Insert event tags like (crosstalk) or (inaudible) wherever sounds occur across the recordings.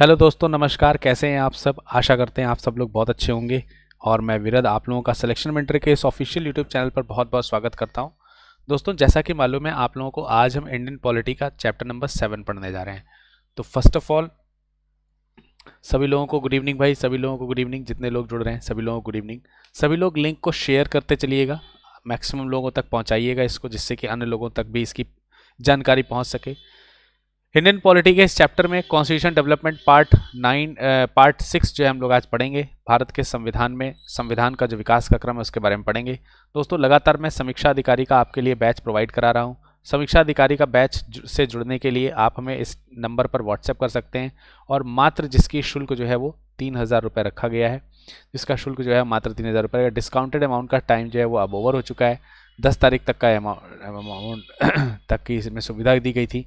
hello दोस्तों नमस्कार कैसे हैं आप सब आशा करते हैं आप सब लोग बहुत अच्छे होंगे और मैं विरद आप लोगों का सिलेक्शन मेंटर के इस ऑफिशियल यूट्यूब चैनल पर बहुत बहुत स्वागत करता हूं दोस्तों जैसा कि मालूम है आप लोगों को आज हम इंडियन पॉलिटी का चैप्टर नंबर सेवन पढ़ने जा रहे हैं तो फर्स्ट ऑफ ऑल सभी लोगों को गुड इवनिंग भाई सभी लोगों को गुड इवनिंग जितने लोग जुड़ रहे हैं सभी लोगों को गुड इवनिंग सभी लोग लिंक को शेयर करते चलिएगा मैक्सिमम लोगों तक पहुँचाइएगा इसको जिससे कि अन्य लोगों तक भी इसकी जानकारी पहुँच सके इंडियन पॉलिटी के इस चैप्टर में constitution development part nine part six जो है हम लोग आज पढ़ेंगे भारत के संविधान में संविधान का जो विकास का क्रम है उसके बारे में पढ़ेंगे दोस्तों लगातार मैं समीक्षा अधिकारी का आपके लिए बैच प्रोवाइड करा रहा हूँ समीक्षा अधिकारी का बैच से जुड़ने के लिए आप हमें इस नंबर पर व्हाट्सएप कर सकते हैं और मात्र जिसकी शुल्क जो है वो तीन हज़ार रुपये रखा गया है जिसका शुल्क जो है मात्र तीन हज़ार रुपये डिस्काउंटेड अमाउंट का टाइम जो है वो अब ओवर हो चुका है दस तारीख तक का अमाउंट (clears throat) तक की इसमें सुविधा दी गई थी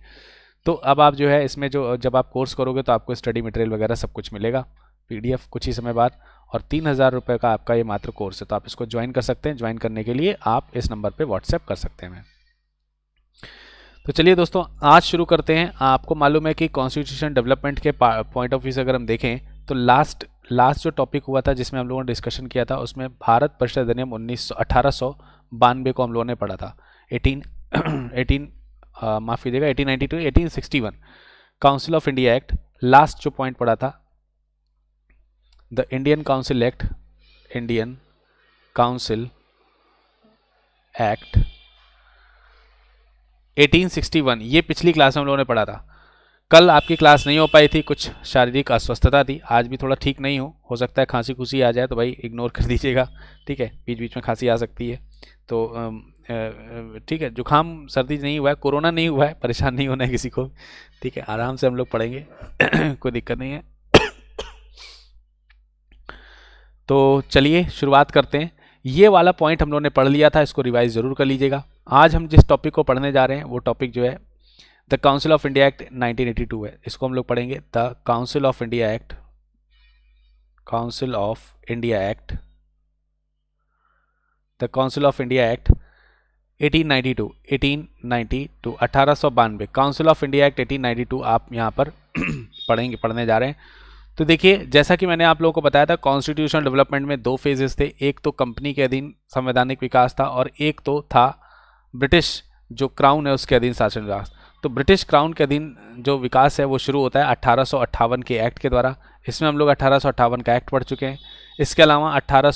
तो अब आप जो है इसमें जो जब आप कोर्स करोगे तो आपको स्टडी मटेरियल वगैरह सब कुछ मिलेगा पीडीएफ कुछ ही समय बाद और तीन हज़ार रुपये का आपका ये मात्र कोर्स है तो आप इसको ज्वाइन कर सकते हैं ज्वाइन करने के लिए आप इस नंबर पर व्हाट्सएप कर सकते हैं तो चलिए दोस्तों आज शुरू करते हैं आपको मालूम है कि कॉन्स्टिट्यूशन डेवलपमेंट के पॉइंट ऑफ व्यू से अगर हम देखें तो लास्ट लास्ट जो टॉपिक हुआ था जिसमें हम लोगों ने डिस्कशन किया था उसमें भारत परिषद अधिनियम उन्नीस सौ को हम लोगों ने पढ़ा था एटीन एटीन माफ़ कीजिएगा 1892 1861 council of India act last जो पॉइंट पड़ा था the Indian council act Indian council act 1861 ये पिछली क्लास में हम लोगों ने पढ़ा था कल आपकी क्लास नहीं हो पाई थी कुछ शारीरिक अस्वस्थता थी आज भी थोड़ा ठीक नहीं हो हो सकता है खांसी खुशी आ जाए तो भाई इग्नोर कर दीजिएगा ठीक है बीच बीच में खांसी आ सकती है तो ठीक है जुकाम सर्दी नहीं हुआ है कोरोना नहीं हुआ है परेशान नहीं होना है किसी को ठीक है आराम से हम लोग पढ़ेंगे (clears throat) कोई दिक्कत नहीं है (clears throat) तो चलिए शुरुआत करते हैं ये वाला पॉइंट हम लोगों ने पढ़ लिया था इसको रिवाइज ज़रूर कर लीजिएगा आज हम जिस टॉपिक को पढ़ने जा रहे हैं वो टॉपिक जो है the council of India act 1982 है इसको हम लोग पढ़ेंगे the council of India act council of India act the council of India act 1892 सौ बानवे काउंसिल ऑफ इंडिया एक्ट 1892 आप यहाँ पर (clears throat) पढ़ेंगे पढ़ने जा रहे हैं तो देखिए जैसा कि मैंने आप लोगों को बताया था कॉन्स्टिट्यूशनल डेवलपमेंट में दो फेजेस थे एक तो कंपनी के अधीन संवैधानिक विकास था और एक तो था ब्रिटिश जो क्राउन है उसके अधीन शासन विकास तो ब्रिटिश क्राउन के अधीन जो विकास है वो शुरू होता है अट्ठारह के एक्ट के द्वारा इसमें हम लोग अट्ठारह का एक्ट पढ़ चुके हैं इसके अलावा अट्ठारह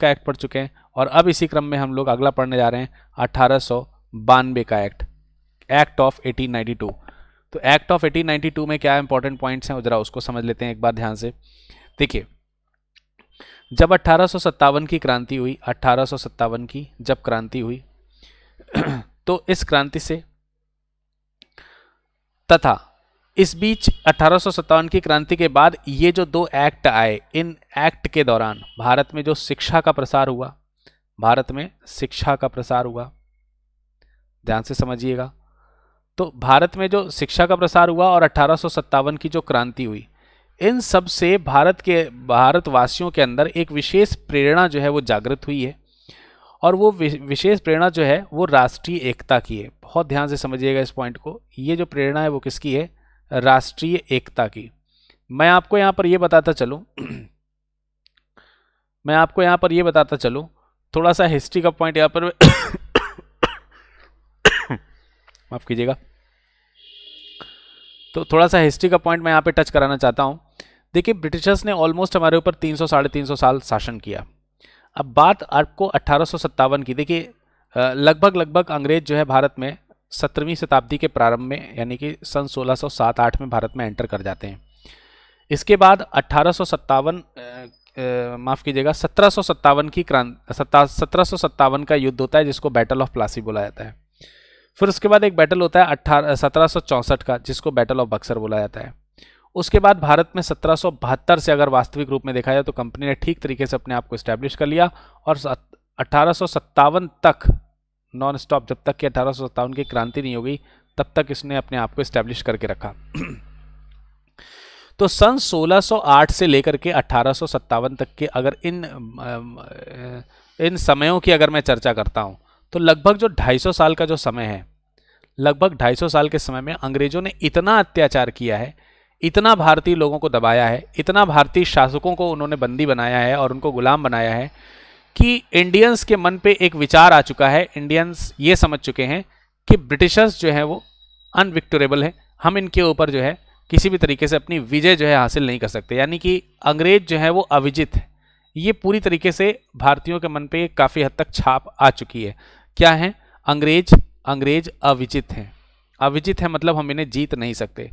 का एक्ट पढ़ चुके हैं और अब इसी क्रम में हम लोग अगला पढ़ने जा रहे हैं अठारह का एक्ट एक्ट ऑफ 1892 तो एक्ट ऑफ 1892 में क्या इंपॉर्टेंट पॉइंट्स हैं जरा उसको समझ लेते हैं एक बार ध्यान से देखिए जब अट्ठारह की क्रांति हुई अट्ठारह की जब क्रांति हुई (clears throat) तो इस क्रांति से तथा इस बीच अठारह की क्रांति के बाद ये जो दो एक्ट आए इन एक्ट के दौरान भारत में जो शिक्षा का प्रसार हुआ भारत में शिक्षा का प्रसार हुआ ध्यान से समझिएगा तो भारत में जो शिक्षा का प्रसार हुआ और अठारह की जो क्रांति हुई इन सब से भारत के भारतवासियों के अंदर एक विशेष प्रेरणा जो है वो जागृत हुई है और वो विशेष प्रेरणा जो है वो राष्ट्रीय एकता की है बहुत ध्यान से समझिएगा इस पॉइंट को ये जो प्रेरणा है वो किसकी है राष्ट्रीय एकता की मैं आपको यहाँ पर ये बताता चलूँ (clears throat) मैं आपको यहाँ पर ये बताता चलूँ थोड़ा सा हिस्ट्री का पॉइंट यहाँ पर माफ़ कीजिएगा तो थोड़ा सा हिस्ट्री का पॉइंट मैं यहाँ पे टच कराना चाहता हूँ देखिए ब्रिटिशर्स ने ऑलमोस्ट हमारे ऊपर 300 सौ साढ़े तीन साल शासन किया अब बात आपको अट्ठारह की देखिए लगभग लगभग अंग्रेज जो है भारत में सत्रहवीं शताब्दी के प्रारंभ में यानी कि सन 1607-8 में भारत में एंटर कर जाते हैं इसके बाद अट्ठारह माफ़ कीजिएगा सत्रह की क्रांति सत्रह का युद्ध होता है जिसको बैटल ऑफ प्लासी बोला जाता है फिर उसके बाद एक बैटल होता है अट्ठारह सत्रह का जिसको बैटल ऑफ बक्सर बोला जाता है उसके बाद भारत में सत्रह से अगर वास्तविक रूप में देखा जाए तो कंपनी ने ठीक तरीके से अपने आप को स्टैब्लिश कर लिया और अट्ठारह तक नॉन स्टॉप जब तक कि अठारह की क्रांति नहीं होगी तब तक इसने अपने आप को स्टैब्लिश करके रखा (clears throat) तो सन 1608 से लेकर के अठारह तक के अगर इन इन समयों की अगर मैं चर्चा करता हूँ तो लगभग जो 250 साल का जो समय है लगभग 250 साल के समय में अंग्रेजों ने इतना अत्याचार किया है इतना भारतीय लोगों को दबाया है इतना भारतीय शासकों को उन्होंने बंदी बनाया है और उनको गुलाम बनाया है कि इंडियंस के मन पे एक विचार आ चुका है इंडियंस ये समझ चुके हैं कि ब्रिटिशर्स जो हैं वो अनविक्टोरेबल हैं हम इनके ऊपर जो है किसी भी तरीके से अपनी विजय जो है हासिल नहीं कर सकते यानी कि अंग्रेज जो है वो अविजित है ये पूरी तरीके से भारतीयों के मन पे काफ़ी हद तक छाप आ चुकी है क्या है अंग्रेज अंग्रेज अविजित हैं अविजित है मतलब हम इन्हें जीत नहीं सकते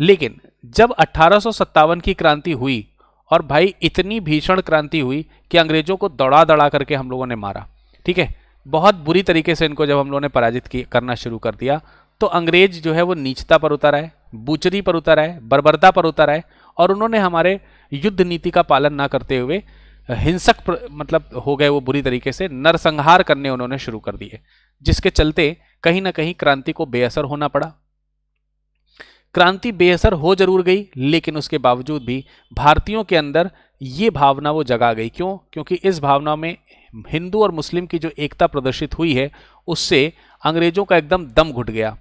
लेकिन जब अट्ठारह की क्रांति हुई और भाई इतनी भीषण क्रांति हुई कि अंग्रेजों को दौड़ा दौड़ा करके हम लोगों ने मारा ठीक है बहुत बुरी तरीके से इनको जब हम लोगों ने पराजित करना शुरू कर दिया तो अंग्रेज जो है वो नीचता पर उतर आए बुचरी पर उतर आए बर्बरता पर उतर आए और उन्होंने हमारे युद्ध नीति का पालन ना करते हुए हिंसक मतलब हो गए वो बुरी तरीके से नरसंहार करने उन्होंने शुरू कर दिए जिसके चलते कहीं ना कहीं क्रांति को बेअसर होना पड़ा क्रांति बेअसर हो जरूर गई लेकिन उसके बावजूद भी भारतीयों के अंदर ये भावना वो जगा गई क्यों क्योंकि इस भावना में हिंदू और मुस्लिम की जो एकता प्रदर्शित हुई है उससे अंग्रेजों का एकदम दम घुट गया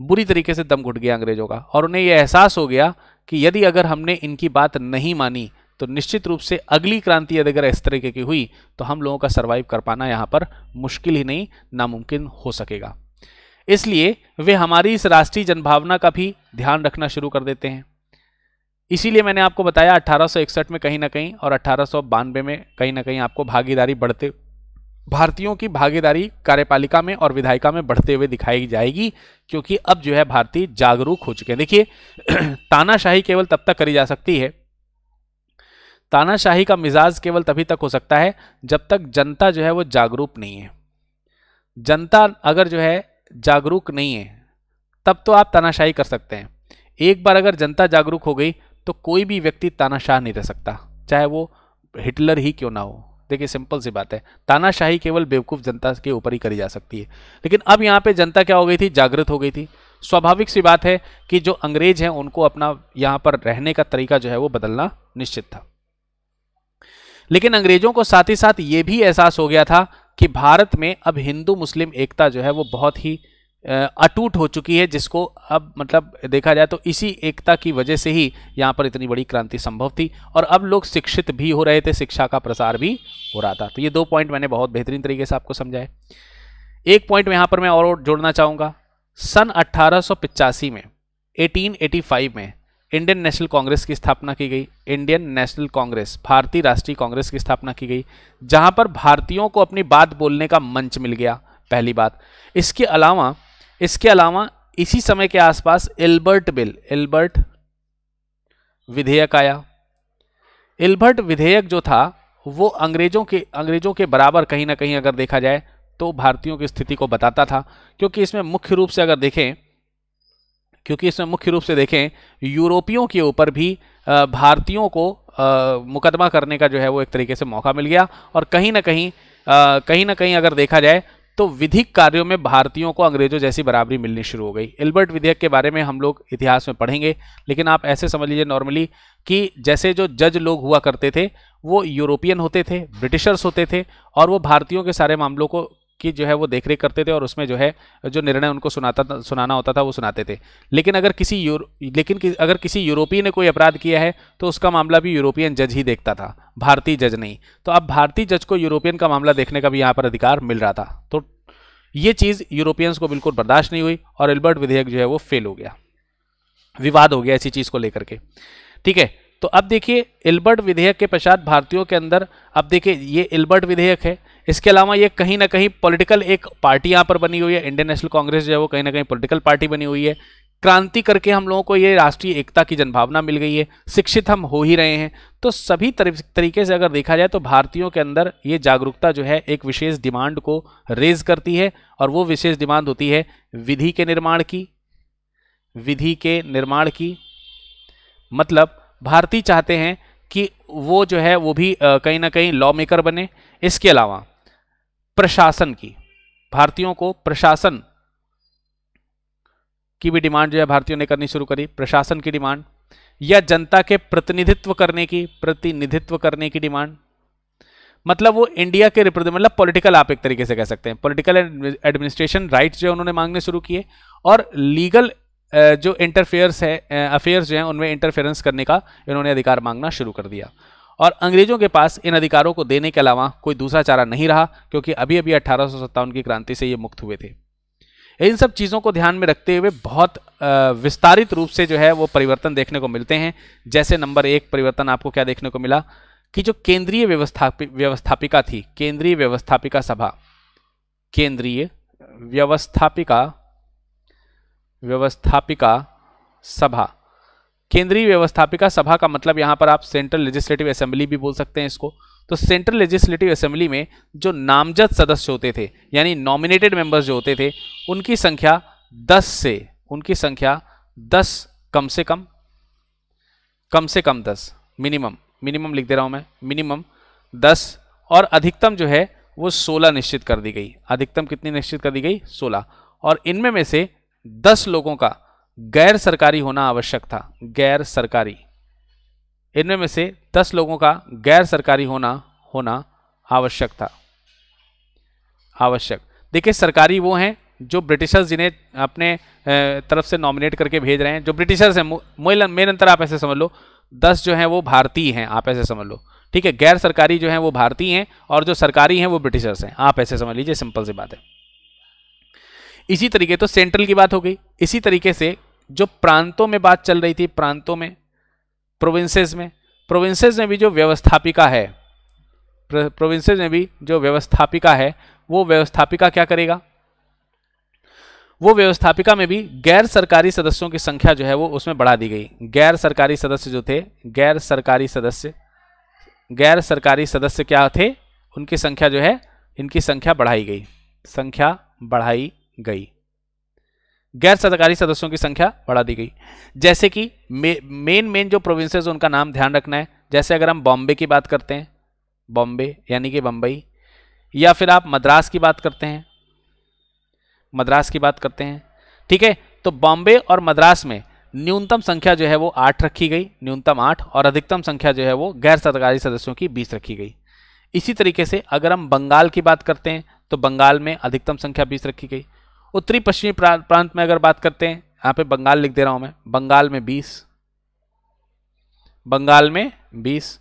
बुरी तरीके से दम घुट गया अंग्रेजों का और उन्हें यह एहसास हो गया कि यदि अगर हमने इनकी बात नहीं मानी तो निश्चित रूप से अगली क्रांति यदि अगर इस तरीके की हुई तो हम लोगों का सर्वाइव कर पाना यहाँ पर मुश्किल ही नहीं नामुमकिन हो सकेगा इसलिए वे हमारी इस राष्ट्रीय जनभावना का भी ध्यान रखना शुरू कर देते हैं इसीलिए मैंने आपको बताया 1861 में कहीं ना कहीं और अठारह में कहीं ना कहीं आपको भागीदारी बढ़ते भारतीयों की भागीदारी कार्यपालिका में और विधायिका में बढ़ते हुए दिखाई जाएगी क्योंकि अब जो है भारतीय जागरूक हो चुके हैं देखिए (clears throat) तानाशाही केवल तब तक करी जा सकती है तानाशाही का मिजाज केवल तभी तक हो सकता है जब तक जनता जो है वो जागरूक नहीं है जनता अगर जो है जागरूक नहीं है तब तो आप तानाशाही कर सकते हैं एक बार अगर जनता जागरूक हो गई तो कोई भी व्यक्ति तानाशाह नहीं रह सकता चाहे वो हिटलर ही क्यों ना हो देखिए सिंपल सी बात है तानाशाही केवल बेवकूफ़ जनता के ऊपर ही करी जा सकती है लेकिन अब यहाँ पे जनता क्या हो गई थी जागृत हो गई थी स्वाभाविक सी बात है कि जो अंग्रेज हैं उनको अपना यहाँ पर रहने का तरीका जो है वो बदलना निश्चित था लेकिन अंग्रेजों को साथ ही साथ ये भी एहसास हो गया था कि भारत में अब हिंदू मुस्लिम एकता जो है वो बहुत ही अटूट हो चुकी है जिसको अब मतलब देखा जाए तो इसी एकता की वजह से ही यहाँ पर इतनी बड़ी क्रांति संभव थी और अब लोग शिक्षित भी हो रहे थे शिक्षा का प्रसार भी हो रहा था तो ये दो पॉइंट मैंने बहुत बेहतरीन तरीके से आपको समझाए एक पॉइंट यहाँ पर मैं और जोड़ना चाहूँगा सन अट्ठारह में एटीन में इंडियन नेशनल कांग्रेस की स्थापना की गई इंडियन नेशनल कांग्रेस भारतीय राष्ट्रीय कांग्रेस की स्थापना की गई जहाँ पर भारतीयों को अपनी बात बोलने का मंच मिल गया पहली बात इसके अलावा इसके अलावा इसी समय के आसपास एल्बर्ट बिल एल्बर्ट विधेयक आया एल्बर्ट विधेयक जो था वो अंग्रेजों के अंग्रेजों के बराबर कहीं ना कहीं अगर देखा जाए तो भारतीयों की स्थिति को बताता था क्योंकि इसमें मुख्य रूप से अगर देखें क्योंकि इसमें मुख्य रूप से देखें यूरोपियों के ऊपर भी भारतीयों को मुकदमा करने का जो है वो एक तरीके से मौका मिल गया और कहीं ना कहीं कहीं ना कहीं अगर देखा जाए तो विधिक कार्यों में भारतीयों को अंग्रेजों जैसी बराबरी मिलनी शुरू हो गई एल्बर्ट विधेयक के बारे में हम लोग इतिहास में पढ़ेंगे लेकिन आप ऐसे समझ लीजिए नॉर्मली कि जैसे जो जज लोग हुआ करते थे वो यूरोपियन होते थे ब्रिटिशर्स होते थे और वो भारतीयों के सारे मामलों को की जो है वो देख रेख करते थे और उसमें जो है जो निर्णय उनको सुनाता सुनाना होता था वो सुनाते थे लेकिन अगर किसी यूरो लेकिन कि, अगर किसी यूरोपीय ने कोई अपराध किया है तो उसका मामला भी यूरोपियन जज ही देखता था भारतीय जज नहीं तो अब भारतीय जज को यूरोपियन का मामला देखने का भी यहाँ पर अधिकार मिल रहा था तो ये चीज़ यूरोपियंस को बिल्कुल बर्दाश्त नहीं हुई और एल्बर्ट विधेयक जो है वो फेल हो गया विवाद हो गया ऐसी चीज़ को लेकर के ठीक है तो अब देखिए एल्बर्ट विधेयक के पश्चात भारतीयों के अंदर अब देखिए ये एल्बर्ट विधेयक है इसके अलावा ये कहीं ना कहीं पॉलिटिकल एक पार्टी यहाँ पर बनी हुई है इंडियन नेशनल कांग्रेस जो है वो कहीं ना कहीं पॉलिटिकल पार्टी बनी हुई है क्रांति करके हम लोगों को ये राष्ट्रीय एकता की जनभावना मिल गई है शिक्षित हम हो ही रहे हैं तो सभी तरीके से अगर देखा जाए तो भारतीयों के अंदर ये जागरूकता जो है एक विशेष डिमांड को रेज करती है और वो विशेष डिमांड होती है विधि के निर्माण की विधि के निर्माण की मतलब भारतीय चाहते हैं कि वो जो है वो भी कहीं ना कहीं लॉ मेकर बने इसके अलावा प्रशासन की भारतीयों को प्रशासन की भी डिमांड जो है भारतीयों ने करनी शुरू करी प्रशासन की डिमांड या जनता के प्रतिनिधित्व करने की प्रतिनिधित्व करने की डिमांड मतलब वो इंडिया के रिप्रेजेंट मतलब पॉलिटिकल आप एक तरीके से कह सकते हैं पॉलिटिकल एडमिनिस्ट्रेशन राइट्स जो है उन्होंने मांगने शुरू किए और लीगल जो इंटरफेयर्स है अफेयर्स जो हैं उनमें इंटरफेरेंस करने का इन्होंने अधिकार मांगना शुरू कर दिया और अंग्रेजों के पास इन अधिकारों को देने के अलावा कोई दूसरा चारा नहीं रहा क्योंकि अभी अभी अठारह की क्रांति से ये मुक्त हुए थे इन सब चीज़ों को ध्यान में रखते हुए बहुत विस्तारित रूप से जो है वो परिवर्तन देखने को मिलते हैं जैसे नंबर एक परिवर्तन आपको क्या देखने को मिला कि जो केंद्रीय व्यवस्थापि व्यवस्थापिका थी केंद्रीय व्यवस्थापिका सभा केंद्रीय व्यवस्थापिका व्यवस्थापिका सभा केंद्रीय व्यवस्थापिका सभा का मतलब यहाँ पर आप सेंट्रल लेजिस्लेटिव असेंबली भी बोल सकते हैं इसको तो सेंट्रल लेजिस्लेटिव असेंबली में जो नामजद सदस्य होते थे यानी नॉमिनेटेड मेंबर्स जो होते थे उनकी संख्या दस से उनकी संख्या दस कम से कम कम से कम दस मिनिमम मिनिमम लिख दे रहा हूँ मैं मिनिमम दस और अधिकतम जो है वो सोलह निश्चित कर दी गई अधिकतम कितनी निश्चित कर दी गई सोलह और इनमें में से दस लोगों का गैर सरकारी होना आवश्यक था गैर सरकारी इनमें में से दस लोगों का गैर सरकारी होना होना आवश्यक था आवश्यक देखिए सरकारी वो हैं जो ब्रिटिशर्स जिन्हें अपने तरफ से नॉमिनेट करके भेज रहे हैं जो ब्रिटिशर्स हैं मेन अंतर आप ऐसे समझ लो दस जो हैं वो भारतीय हैं आप ऐसे समझ लो ठीक है गैर सरकारी जो हैं वो भारतीय हैं और जो सरकारी हैं वो ब्रिटिशर्स हैं आप ऐसे समझ लीजिए सिंपल सी बात है इसी तरीके तो सेंट्रल की बात हो गई इसी तरीके से जो प्रांतों में बात चल रही थी प्रांतों में प्रोविंसेस में प्रोविंसेस में भी जो व्यवस्थापिका है प्रोविंसेस में भी जो व्यवस्थापिका है वो व्यवस्थापिका क्या करेगा वो व्यवस्थापिका में भी गैर सरकारी सदस्यों की संख्या जो है वो उसमें बढ़ा दी गई गैर सरकारी सदस्य जो थे गैर सरकारी सदस्य गैर सरकारी सदस्य क्या थे उनकी संख्या जो है इनकी संख्या बढ़ाई गई संख्या बढ़ाई गई गैर सरकारी सदस्यों की संख्या बढ़ा दी गई जैसे कि मेन मेन जो प्रोविंसेस उनका नाम ध्यान रखना है जैसे अगर हम बॉम्बे की बात करते हैं बॉम्बे यानी कि बम्बई या फिर आप मद्रास की बात करते हैं मद्रास की बात करते हैं ठीक है तो बॉम्बे और मद्रास में न्यूनतम संख्या जो है वो आठ रखी गई न्यूनतम आठ और अधिकतम संख्या जो है वो गैर सरकारी सदस्यों की बीस रखी गई इसी तरीके से अगर हम बंगाल की बात करते हैं तो बंगाल में अधिकतम संख्या बीस रखी गई उत्तरी पश्चिमी प्रांत में अगर बात करते हैं यहाँ पे बंगाल लिख दे रहा हूं मैं बंगाल में बीस बंगाल में बीस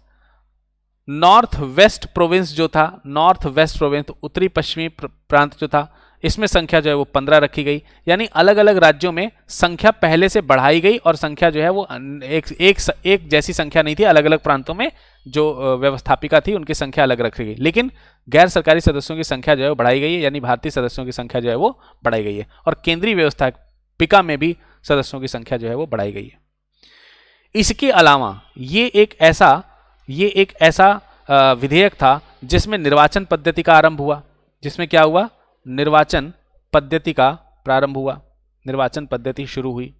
नॉर्थ वेस्ट प्रोविंस जो था नॉर्थ वेस्ट प्रोविंस उत्तरी पश्चिमी प्रांत जो था इसमें संख्या जो है वो पंद्रह रखी गई यानी अलग अलग राज्यों में संख्या पहले से बढ़ाई गई और संख्या जो है वो एक एक एक जैसी संख्या नहीं थी अलग अलग प्रांतों में जो व्यवस्थापिका थी उनकी संख्या अलग रखी गई लेकिन गैर सरकारी सदस्यों की संख्या जो है वो बढ़ाई गई है यानी भारतीय सदस्यों की संख्या जो है वो बढ़ाई गई है और केंद्रीय व्यवस्थापिका में भी सदस्यों की संख्या जो है वो बढ़ाई गई है इसके अलावा ये एक ऐसा ये एक ऐसा विधेयक था जिसमें निर्वाचन पद्धति का आरंभ हुआ जिसमें क्या हुआ निर्वाचन पद्धति का प्रारंभ हुआ निर्वाचन पद्धति शुरू हुई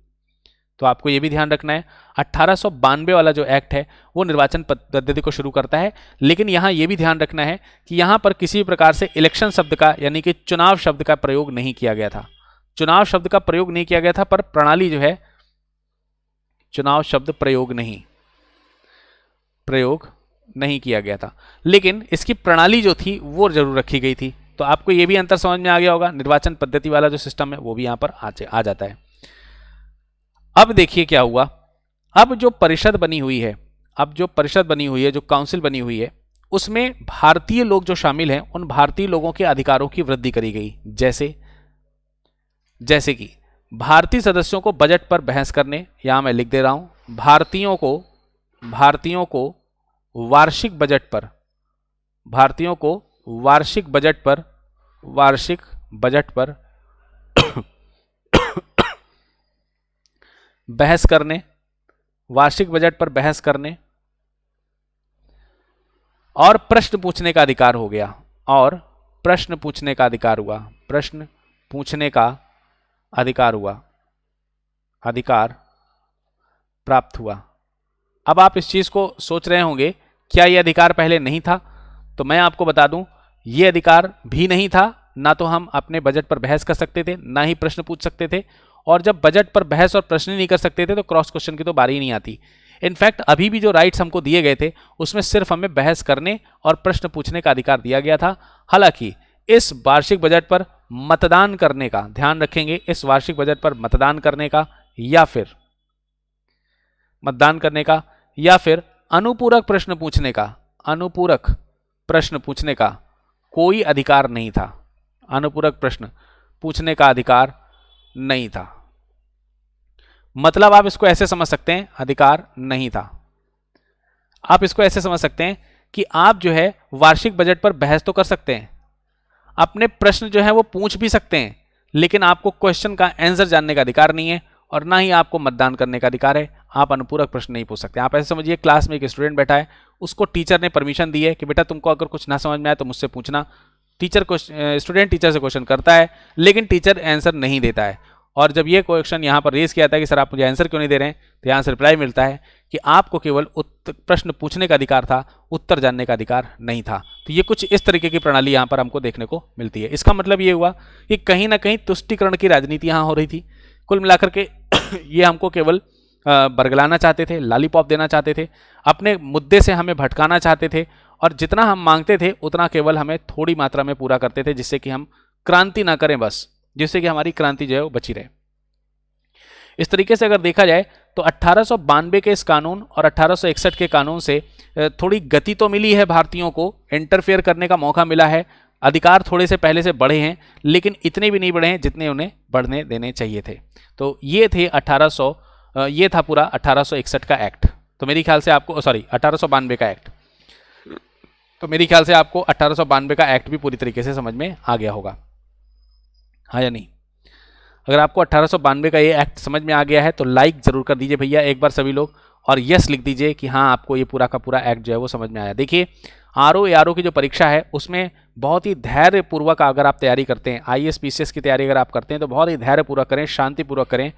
तो आपको यह भी ध्यान रखना है अट्ठारह वाला जो एक्ट है वो निर्वाचन पद्धति को शुरू करता है लेकिन यहां यह भी ध्यान रखना है कि यहां पर किसी प्रकार से इलेक्शन शब्द का यानी कि चुनाव शब्द का प्रयोग नहीं किया गया था चुनाव शब्द का प्रयोग नहीं किया गया था पर प्रणाली जो है चुनाव शब्द प्रयोग नहीं प्रयोग नहीं किया गया था लेकिन इसकी प्रणाली जो थी वो जरूर रखी गई थी तो आपको ये भी अंतर समझ में आ गया होगा निर्वाचन पद्धति वाला जो सिस्टम है वो भी यहां पर आ, जाता है अब देखिए क्या हुआ अब जो परिषद बनी हुई है अब जो परिषद बनी हुई है जो काउंसिल बनी हुई है उसमें भारतीय लोग जो शामिल हैं उन भारतीय लोगों के अधिकारों की वृद्धि करी गई जैसे जैसे कि भारतीय सदस्यों को बजट पर बहस करने यहां मैं लिख दे रहा हूं भारतीयों को भारतीयों को वार्षिक बजट पर भारतीयों को वार्षिक बजट पर वार्षिक बजट पर बहस करने वार्षिक बजट पर बहस करने और प्रश्न पूछने का अधिकार हो गया और प्रश्न पूछने का अधिकार हुआ प्रश्न पूछने का अधिकार हुआ अधिकार प्राप्त हुआ अब आप इस चीज़ को सोच रहे होंगे क्या यह अधिकार पहले नहीं था तो मैं आपको बता दूं ये अधिकार भी नहीं था ना तो हम अपने बजट पर बहस कर सकते थे ना ही प्रश्न पूछ सकते थे और जब बजट पर बहस और प्रश्न नहीं कर सकते थे तो क्रॉस क्वेश्चन की तो बारी ही नहीं आती इनफैक्ट अभी भी जो राइट्स हमको दिए गए थे उसमें सिर्फ हमें बहस करने और प्रश्न पूछने का अधिकार दिया गया था हालांकि इस वार्षिक बजट पर मतदान करने का ध्यान रखेंगे इस वार्षिक बजट पर मतदान करने का या फिर मतदान करने का या फिर अनुपूरक प्रश्न पूछने का अनुपूरक प्रश्न पूछने का कोई अधिकार नहीं था अनुपूरक प्रश्न पूछने का अधिकार नहीं था मतलब आप इसको ऐसे समझ सकते हैं अधिकार नहीं था आप इसको ऐसे समझ सकते हैं कि आप जो है वार्षिक बजट पर बहस तो कर सकते हैं अपने प्रश्न जो है वो पूछ भी सकते हैं लेकिन आपको क्वेश्चन का आंसर जानने का अधिकार नहीं है और ना ही आपको मतदान करने का अधिकार है आप अनुपूरक प्रश्न नहीं पूछ सकते आप ऐसे समझिए क्लास में एक स्टूडेंट बैठा है उसको टीचर ने परमिशन दी है कि बेटा तुमको अगर कुछ ना समझ में आए तो मुझसे पूछना टीचर स्टूडेंट टीचर से क्वेश्चन करता है लेकिन टीचर आंसर नहीं देता है और जब ये क्वेश्चन यहाँ पर रेज किया था कि सर आप मुझे आंसर क्यों नहीं दे रहे हैं तो यहाँ से रिप्लाई मिलता है कि आपको केवल प्रश्न पूछने का अधिकार था उत्तर जानने का अधिकार नहीं था तो ये कुछ इस तरीके की प्रणाली यहाँ पर हमको देखने को मिलती है इसका मतलब ये हुआ कि कहीं ना कहीं तुष्टिकरण की राजनीति यहाँ हो रही थी कुल मिलाकर के (coughs) ये हमको केवल बरगलाना चाहते थे लालीपॉप देना चाहते थे अपने मुद्दे से हमें भटकाना चाहते थे और जितना हम मांगते थे उतना केवल हमें थोड़ी मात्रा में पूरा करते थे जिससे कि हम क्रांति ना करें बस जिससे कि हमारी क्रांति जो है वो बची रहे इस तरीके से अगर देखा जाए तो अट्ठारह के इस कानून और अट्ठारह के कानून से थोड़ी गति तो मिली है भारतीयों को इंटरफेयर करने का मौका मिला है अधिकार थोड़े से पहले से बढ़े हैं लेकिन इतने भी नहीं बढ़े हैं जितने उन्हें बढ़ने देने चाहिए थे तो ये थे अट्ठारह ये था पूरा 1861 का एक्ट तो मेरे ख्याल से आपको सॉरी अठारह का एक्ट तो मेरे ख्याल से आपको अठारह का एक्ट भी पूरी तरीके से समझ में आ गया होगा हाँ या नहीं अगर आपको अठारह का ये एक्ट समझ में आ गया है तो लाइक ज़रूर कर दीजिए भैया एक बार सभी लोग और यस लिख दीजिए कि हाँ आपको ये पूरा का पूरा एक्ट जो है वो समझ में आया देखिए आर ओ आर ओ की जो परीक्षा है उसमें बहुत ही धैर्यपूर्वक अगर आप तैयारी करते हैं I S P C S की तैयारी अगर आप करते हैं तो बहुत ही धैर्यपूर्वक करें शांतिपूर्वक करें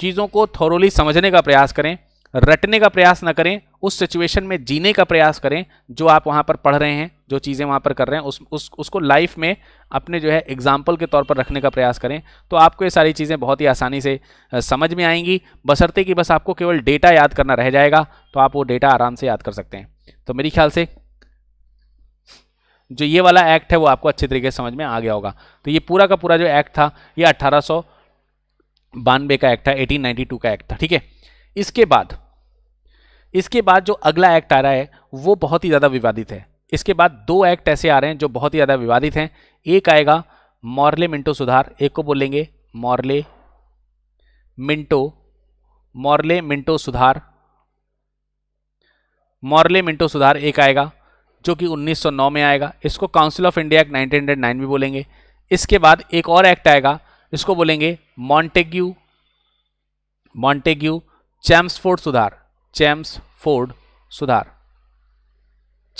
चीज़ों को थोरोली समझने का प्रयास करें रटने का प्रयास ना करें उस सिचुएशन में जीने का प्रयास करें जो आप वहाँ पर पढ़ रहे हैं जो चीज़ें वहाँ पर कर रहे हैं उस, उस उसको लाइफ में अपने जो है एग्जाम्पल के तौर पर रखने का प्रयास करें तो आपको ये सारी चीज़ें बहुत ही आसानी से समझ में आएंगी बसरते कि बस आपको केवल डेटा याद करना रह जाएगा तो आप वो डेटा आराम से याद कर सकते हैं तो मेरी ख्याल से जो ये वाला एक्ट है वो आपको अच्छे तरीके से समझ में आ गया होगा तो ये पूरा का पूरा जो एक्ट था ये अट्ठारह बानवे का एक्ट था 1892 का एक्ट था ठीक है इसके बाद इसके बाद जो अगला एक्ट आ रहा है वो बहुत ही ज़्यादा विवादित है इसके बाद दो एक्ट ऐसे आ रहे हैं जो बहुत ही ज़्यादा विवादित हैं एक आएगा मॉर्ले मिंटो सुधार एक को बोलेंगे मॉर्ले मिंटो मॉर्ले मिंटो सुधार मॉर्ले मिंटो सुधार एक आएगा जो कि 1909 में आएगा इसको काउंसिल ऑफ इंडिया एक्ट 1909 भी बोलेंगे इसके बाद एक और एक्ट आएगा इसको बोलेंगे मॉन्टेग्यू मॉन्टेग्यू चैम्सफोर्ड सुधार चैम्सफोर्ड सुधार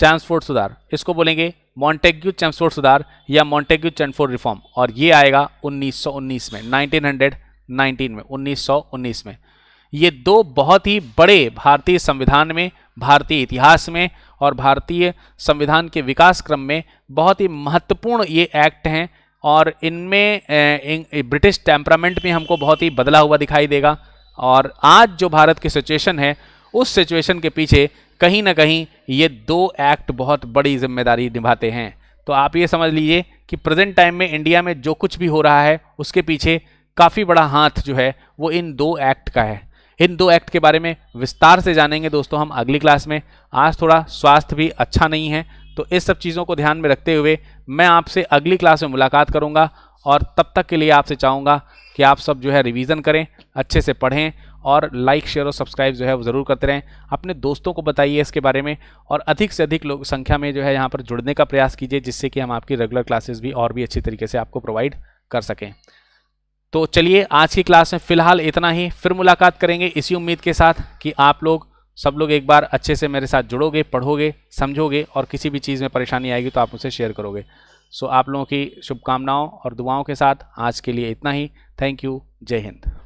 चैम्सफोर्ड सुधार इसको बोलेंगे मॉन्टेग्यू चैम्सफोर्ड सुधार या मॉन्टेग्यू चैम्सफोर्ड रिफॉर्म और ये आएगा 1919 में 1919 में 1919 में ये दो बहुत ही बड़े भारतीय संविधान में भारतीय इतिहास में और भारतीय संविधान के विकास क्रम में बहुत ही महत्वपूर्ण ये एक्ट हैं और इनमें इन, ब्रिटिश टेम्परामेंट में हमको बहुत ही बदला हुआ दिखाई देगा और आज जो भारत की सिचुएशन है उस सिचुएशन के पीछे कहीं ना कहीं ये दो एक्ट बहुत बड़ी जिम्मेदारी निभाते हैं तो आप ये समझ लीजिए कि प्रेजेंट टाइम में इंडिया में जो कुछ भी हो रहा है उसके पीछे काफ़ी बड़ा हाथ जो है वो इन दो एक्ट का है इन दो एक्ट के बारे में विस्तार से जानेंगे दोस्तों हम अगली क्लास में आज थोड़ा स्वास्थ्य भी अच्छा नहीं है तो इस सब चीज़ों को ध्यान में रखते हुए मैं आपसे अगली क्लास में मुलाकात करूँगा और तब तक के लिए आपसे चाहूँगा कि आप सब जो है रिवीजन करें अच्छे से पढ़ें और लाइक शेयर और सब्सक्राइब जो है वो ज़रूर करते रहें अपने दोस्तों को बताइए इसके बारे में और अधिक से अधिक लोग संख्या में जो है यहाँ पर जुड़ने का प्रयास कीजिए जिससे कि हम आपकी रेगुलर क्लासेस भी और भी अच्छी तरीके से आपको प्रोवाइड कर सकें तो चलिए आज की क्लास में फ़िलहाल इतना ही फिर मुलाकात करेंगे इसी उम्मीद के साथ कि आप लोग सब लोग एक बार अच्छे से मेरे साथ जुड़ोगे पढ़ोगे समझोगे और किसी भी चीज़ में परेशानी आएगी तो आप उसे शेयर करोगे सो आप लोगों की शुभकामनाओं और दुआओं के साथ आज के लिए इतना ही थैंक यू जय हिंद